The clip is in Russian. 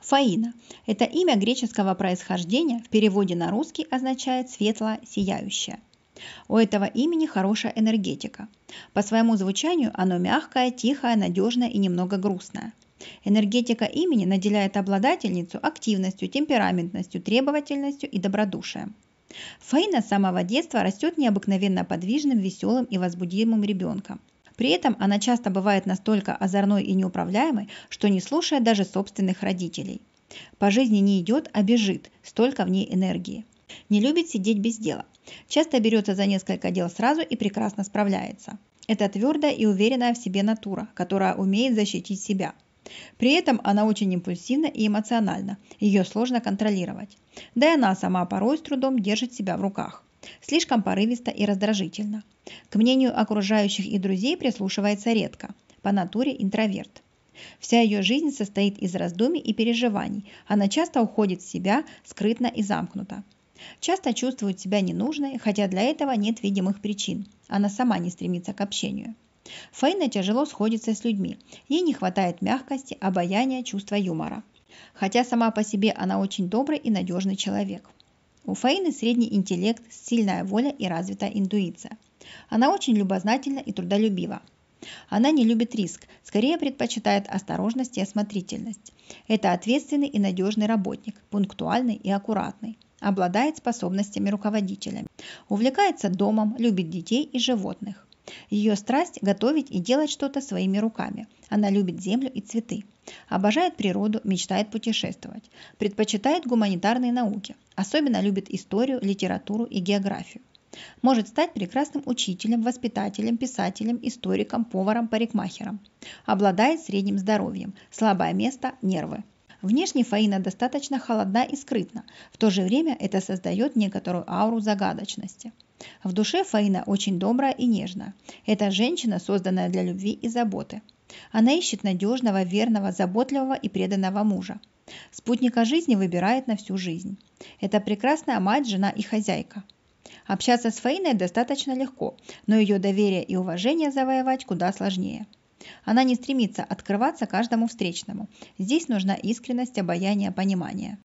Фаина – это имя греческого происхождения, в переводе на русский означает светло сияющее У этого имени хорошая энергетика. По своему звучанию оно мягкое, тихое, надежное и немного грустное. Энергетика имени наделяет обладательницу активностью, темпераментностью, требовательностью и добродушием. Фаина с самого детства растет необыкновенно подвижным, веселым и возбудимым ребенком. При этом она часто бывает настолько озорной и неуправляемой, что не слушая даже собственных родителей. По жизни не идет, а бежит, столько в ней энергии. Не любит сидеть без дела. Часто берется за несколько дел сразу и прекрасно справляется. Это твердая и уверенная в себе натура, которая умеет защитить себя. При этом она очень импульсивна и эмоциональна, ее сложно контролировать. Да и она сама порой с трудом держит себя в руках. Слишком порывисто и раздражительно. К мнению окружающих и друзей прислушивается редко. По натуре интроверт. Вся ее жизнь состоит из раздумий и переживаний. Она часто уходит в себя, скрытно и замкнуто. Часто чувствует себя ненужной, хотя для этого нет видимых причин. Она сама не стремится к общению. Фейна тяжело сходится с людьми. Ей не хватает мягкости, обаяния, чувства юмора. Хотя сама по себе она очень добрый и надежный человек. У Фаины средний интеллект, сильная воля и развитая интуиция. Она очень любознательна и трудолюбива. Она не любит риск, скорее предпочитает осторожность и осмотрительность. Это ответственный и надежный работник, пунктуальный и аккуратный. Обладает способностями руководителя. Увлекается домом, любит детей и животных. Ее страсть – готовить и делать что-то своими руками. Она любит землю и цветы. Обожает природу, мечтает путешествовать. Предпочитает гуманитарные науки. Особенно любит историю, литературу и географию. Может стать прекрасным учителем, воспитателем, писателем, историком, поваром, парикмахером. Обладает средним здоровьем. Слабое место – нервы. Внешне Фаина достаточно холодна и скрытна, в то же время это создает некоторую ауру загадочности. В душе Фаина очень добрая и нежная. Это женщина, созданная для любви и заботы. Она ищет надежного, верного, заботливого и преданного мужа. Спутника жизни выбирает на всю жизнь. Это прекрасная мать, жена и хозяйка. Общаться с Фаиной достаточно легко, но ее доверие и уважение завоевать куда сложнее – она не стремится открываться каждому встречному. Здесь нужна искренность, обаяние, понимание.